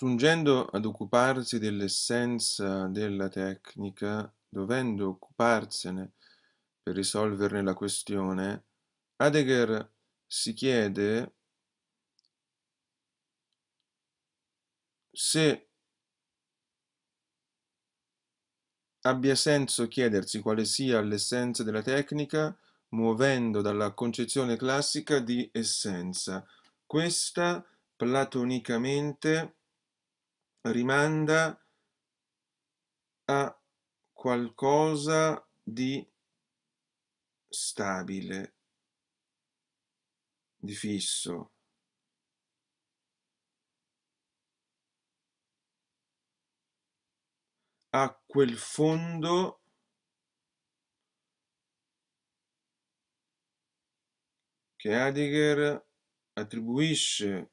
giungendo ad occuparsi dell'essenza della tecnica, dovendo occuparsene per risolverne la questione, Heidegger si chiede se abbia senso chiedersi quale sia l'essenza della tecnica muovendo dalla concezione classica di essenza. Questa platonicamente rimanda a qualcosa di stabile, di fisso. a quel fondo che Heidegger attribuisce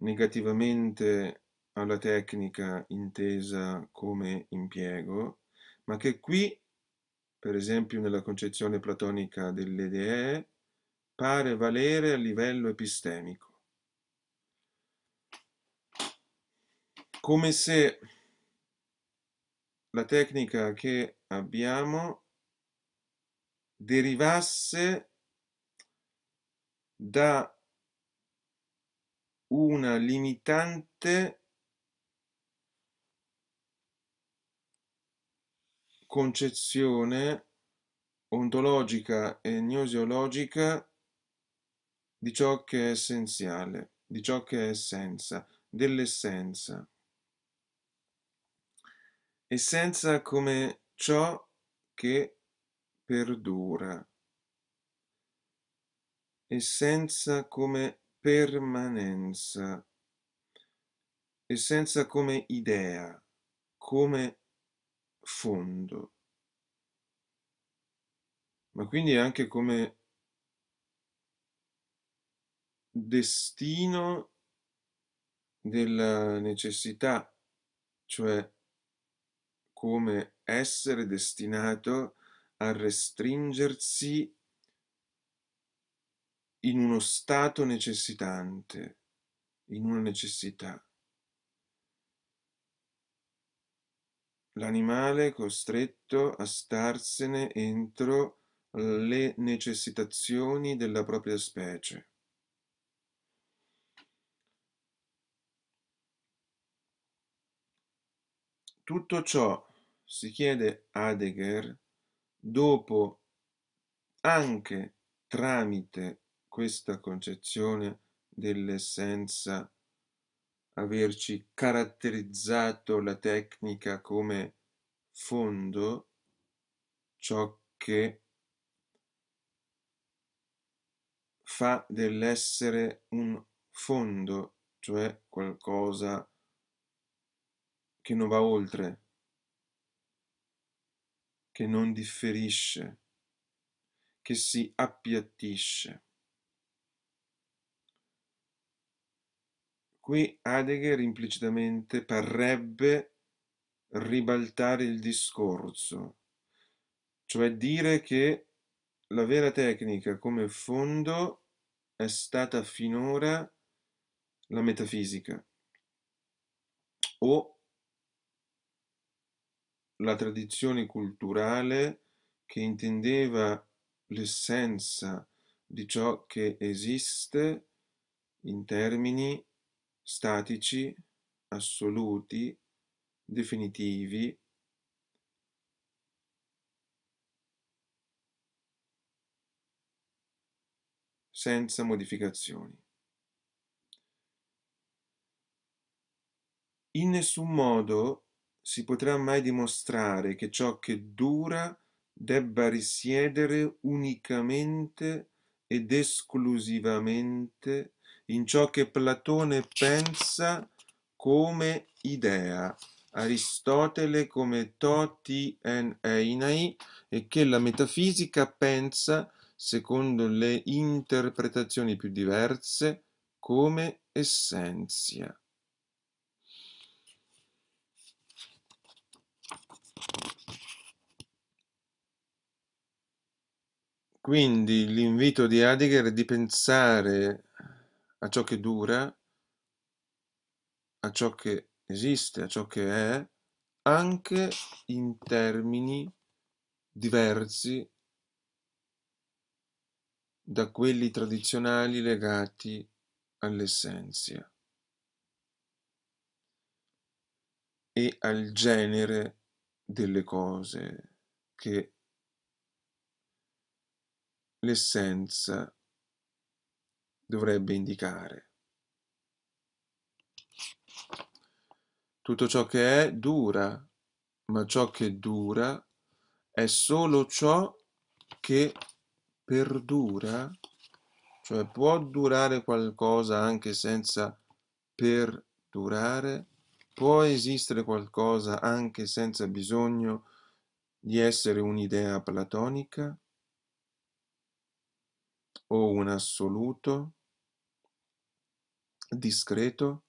negativamente alla tecnica intesa come impiego, ma che qui, per esempio nella concezione platonica delle idee, pare valere a livello epistemico. Come se la tecnica che abbiamo derivasse da una limitante concezione ontologica e gnoseologica di ciò che è essenziale, di ciò che è essenza, dell'essenza. Essenza come ciò che perdura. Essenza come permanenza, essenza come idea, come fondo, ma quindi anche come destino della necessità, cioè come essere destinato a restringersi in uno stato necessitante, in una necessità. L'animale è costretto a starsene entro le necessitazioni della propria specie. Tutto ciò, si chiede Heidegger, dopo anche tramite questa concezione dell'essenza averci caratterizzato la tecnica come fondo ciò che fa dell'essere un fondo, cioè qualcosa che non va oltre, che non differisce, che si appiattisce. Qui Heidegger implicitamente parrebbe ribaltare il discorso, cioè dire che la vera tecnica come fondo è stata finora la metafisica o la tradizione culturale che intendeva l'essenza di ciò che esiste in termini statici, assoluti, definitivi, senza modificazioni. In nessun modo si potrà mai dimostrare che ciò che dura debba risiedere unicamente ed esclusivamente in ciò che Platone pensa come idea, Aristotele come toti en einai e che la metafisica pensa, secondo le interpretazioni più diverse, come essenzia. Quindi l'invito di Heidegger è di pensare a ciò che dura, a ciò che esiste, a ciò che è, anche in termini diversi da quelli tradizionali legati all'essenza e al genere delle cose che l'essenza dovrebbe indicare. Tutto ciò che è dura, ma ciò che dura è solo ciò che perdura, cioè può durare qualcosa anche senza perdurare, può esistere qualcosa anche senza bisogno di essere un'idea platonica o un assoluto, discreto.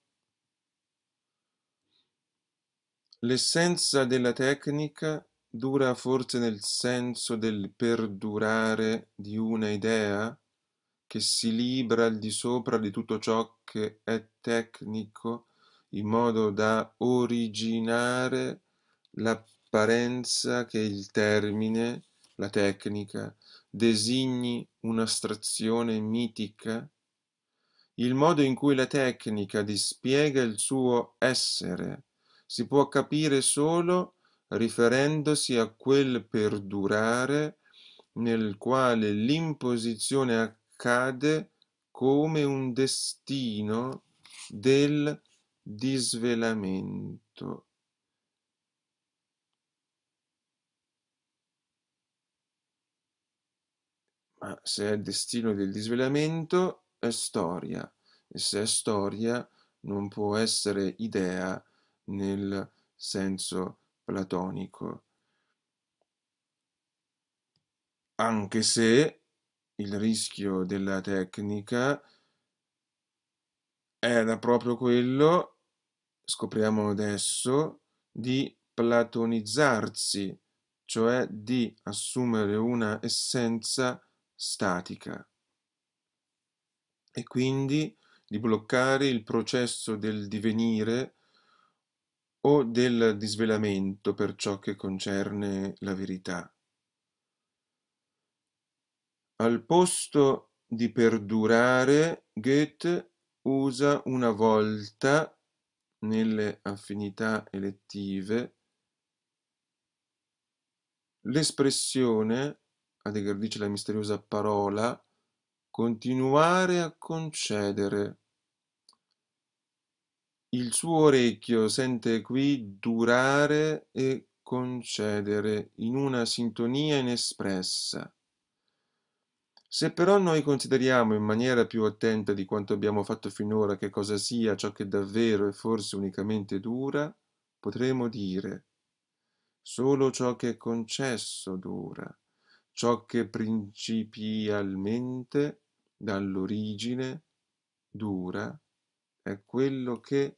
L'essenza della tecnica dura forse nel senso del perdurare di una idea che si libra al di sopra di tutto ciò che è tecnico in modo da originare l'apparenza che il termine la tecnica, designi un'astrazione mitica? Il modo in cui la tecnica dispiega il suo essere si può capire solo riferendosi a quel perdurare nel quale l'imposizione accade come un destino del disvelamento. Ah, se è il destino del disvelamento, è storia, e se è storia non può essere idea nel senso platonico. Anche se il rischio della tecnica era proprio quello, scopriamo adesso, di platonizzarsi, cioè di assumere una essenza statica e quindi di bloccare il processo del divenire o del disvelamento per ciò che concerne la verità. Al posto di perdurare, Goethe usa una volta nelle affinità elettive l'espressione Heidegger dice la misteriosa parola, continuare a concedere. Il suo orecchio sente qui durare e concedere in una sintonia inespressa. Se però noi consideriamo in maniera più attenta di quanto abbiamo fatto finora che cosa sia ciò che davvero e forse unicamente dura, potremo dire solo ciò che è concesso dura ciò che principialmente dall'origine dura è quello che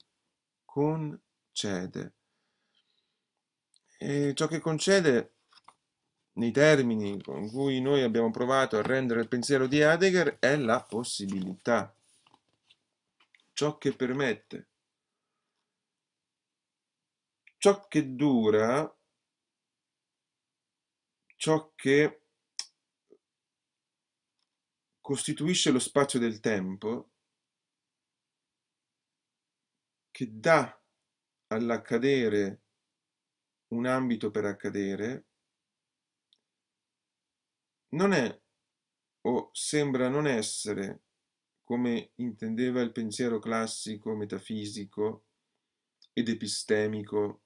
concede. E ciò che concede nei termini con cui noi abbiamo provato a rendere il pensiero di Heidegger è la possibilità, ciò che permette. Ciò che dura, ciò che costituisce lo spazio del tempo che dà all'accadere un ambito per accadere, non è o sembra non essere, come intendeva il pensiero classico, metafisico ed epistemico,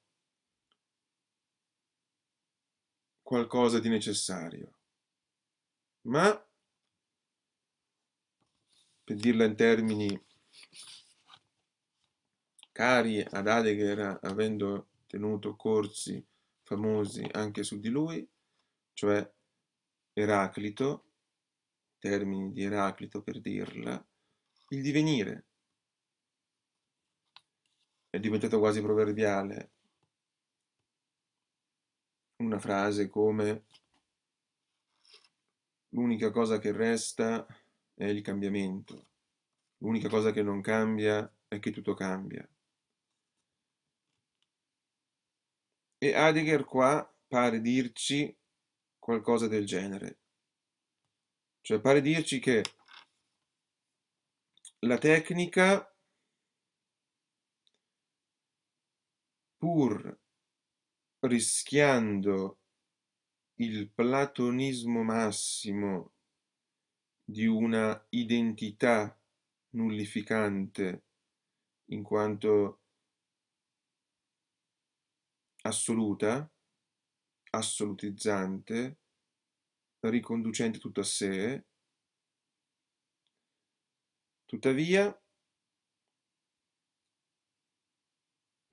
qualcosa di necessario, ma per dirla in termini cari ad Heidegger avendo tenuto corsi famosi anche su di lui, cioè Eraclito, termini di Eraclito per dirla, il divenire. È diventato quasi proverbiale una frase come l'unica cosa che resta è il cambiamento. L'unica cosa che non cambia è che tutto cambia. E Heidegger qua pare dirci qualcosa del genere. Cioè pare dirci che la tecnica, pur rischiando il platonismo massimo di una identità nullificante in quanto assoluta, assolutizzante, riconducente tutto a sé. Tuttavia,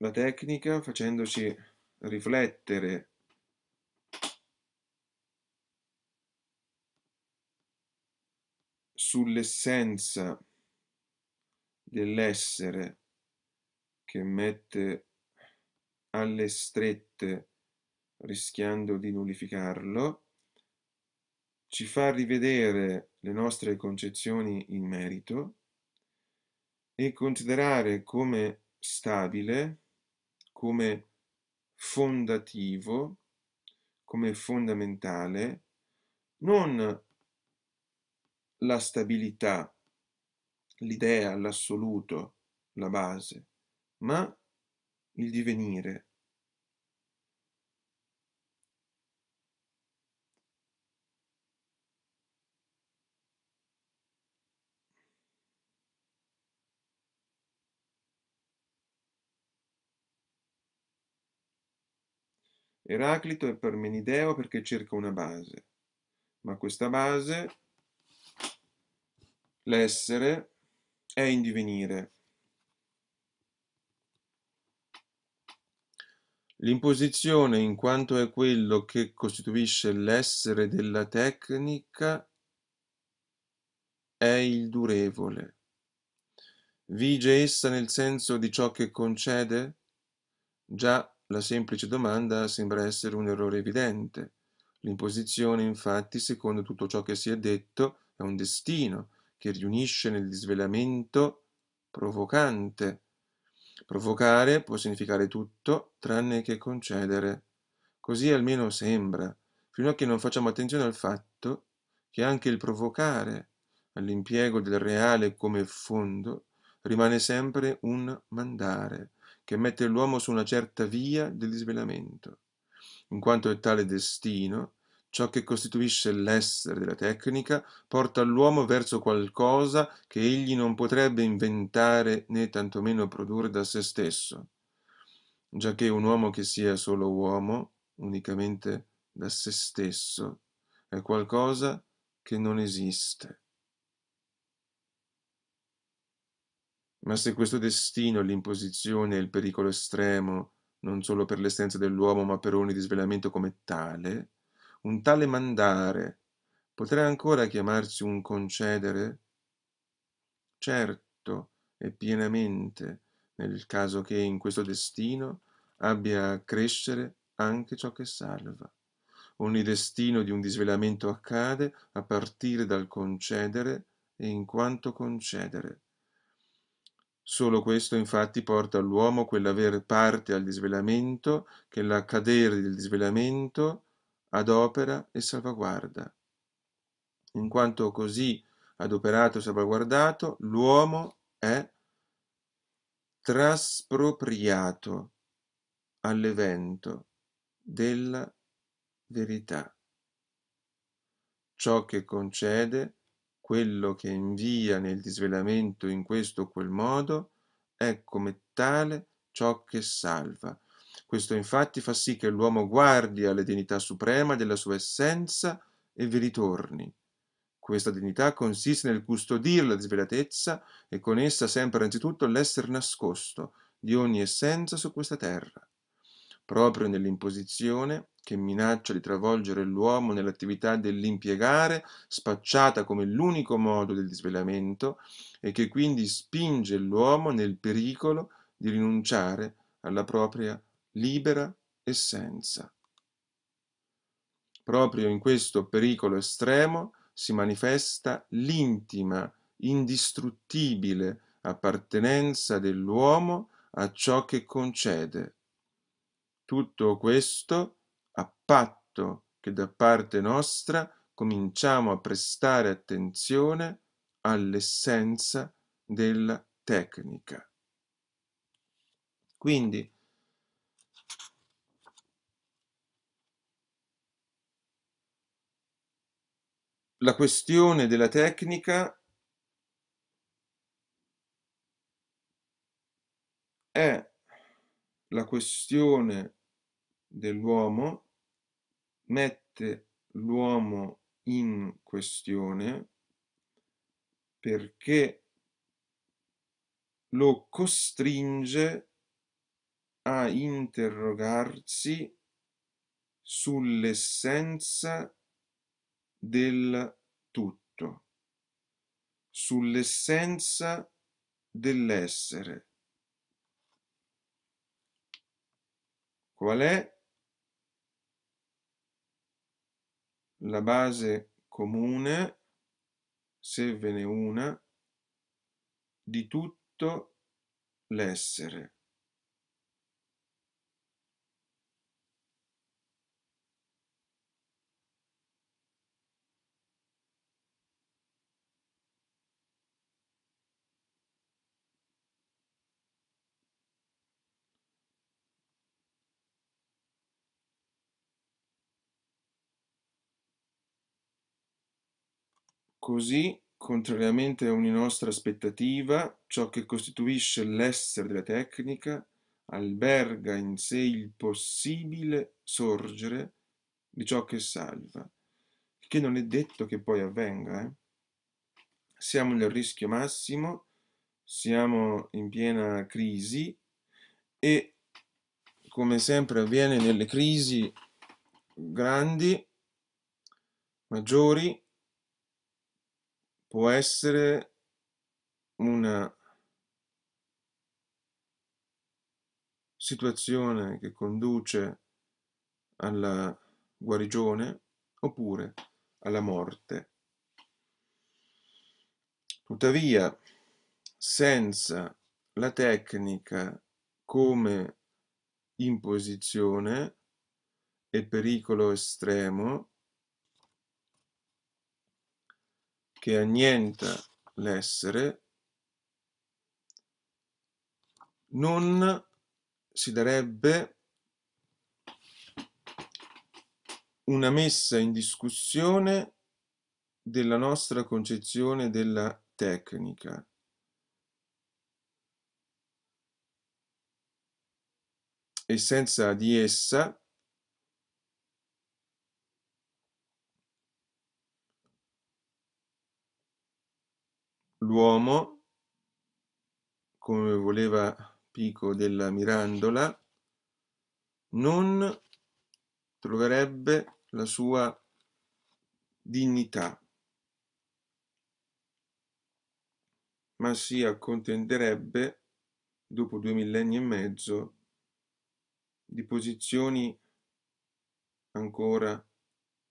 la tecnica, facendoci riflettere sull'essenza dell'essere che mette alle strette rischiando di nullificarlo, ci fa rivedere le nostre concezioni in merito e considerare come stabile, come fondativo, come fondamentale, non la stabilità, l'idea, l'assoluto, la base, ma il divenire. Eraclito è Parmenideo perché cerca una base, ma questa base l'essere è in divenire. L'imposizione, in quanto è quello che costituisce l'essere della tecnica, è il durevole. Vige essa nel senso di ciò che concede? Già la semplice domanda sembra essere un errore evidente. L'imposizione, infatti, secondo tutto ciò che si è detto, è un destino, che riunisce nel disvelamento provocante. Provocare può significare tutto tranne che concedere. Così almeno sembra, fino a che non facciamo attenzione al fatto che anche il provocare all'impiego del reale come fondo rimane sempre un mandare che mette l'uomo su una certa via del disvelamento, in quanto è tale destino Ciò che costituisce l'essere della tecnica porta l'uomo verso qualcosa che egli non potrebbe inventare né tantomeno produrre da se stesso, già che un uomo che sia solo uomo, unicamente da se stesso, è qualcosa che non esiste. Ma se questo destino, l'imposizione e il pericolo estremo, non solo per l'essenza dell'uomo ma per ogni disvelamento come tale, un tale mandare potrà ancora chiamarsi un concedere? Certo e pienamente, nel caso che in questo destino abbia a crescere anche ciò che salva. Ogni destino di un disvelamento accade a partire dal concedere e in quanto concedere. Solo questo infatti porta all'uomo quell'aver parte al disvelamento, che l'accadere del disvelamento adopera e salvaguarda, in quanto così adoperato e salvaguardato l'uomo è traspropriato all'evento della verità. Ciò che concede, quello che invia nel disvelamento in questo o quel modo, è come tale ciò che salva, questo infatti fa sì che l'uomo guardi alla dignità suprema della sua essenza e vi ritorni. Questa dignità consiste nel custodire la svelatezza e con essa sempre anzitutto l'essere nascosto di ogni essenza su questa terra. Proprio nell'imposizione che minaccia di travolgere l'uomo nell'attività dell'impiegare, spacciata come l'unico modo del disvelamento, e che quindi spinge l'uomo nel pericolo di rinunciare alla propria libera e senza. Proprio in questo pericolo estremo si manifesta l'intima, indistruttibile appartenenza dell'uomo a ciò che concede. Tutto questo a patto che da parte nostra cominciamo a prestare attenzione all'essenza della tecnica. Quindi la questione della tecnica è la questione dell'uomo, mette l'uomo in questione perché lo costringe a interrogarsi sull'essenza del tutto, sull'essenza dell'essere. Qual è la base comune, se ve ne una, di tutto l'essere? Così, contrariamente a ogni nostra aspettativa, ciò che costituisce l'essere della tecnica alberga in sé il possibile sorgere di ciò che salva, che non è detto che poi avvenga. Eh? Siamo nel rischio massimo, siamo in piena crisi e come sempre avviene nelle crisi grandi, maggiori, può essere una situazione che conduce alla guarigione oppure alla morte. Tuttavia, senza la tecnica come imposizione e pericolo estremo, che annienta l'essere, non si darebbe una messa in discussione della nostra concezione della tecnica. E senza di essa l'uomo, come voleva Pico della Mirandola, non troverebbe la sua dignità, ma si accontenterebbe, dopo due millenni e mezzo, di posizioni ancora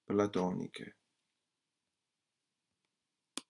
platoniche.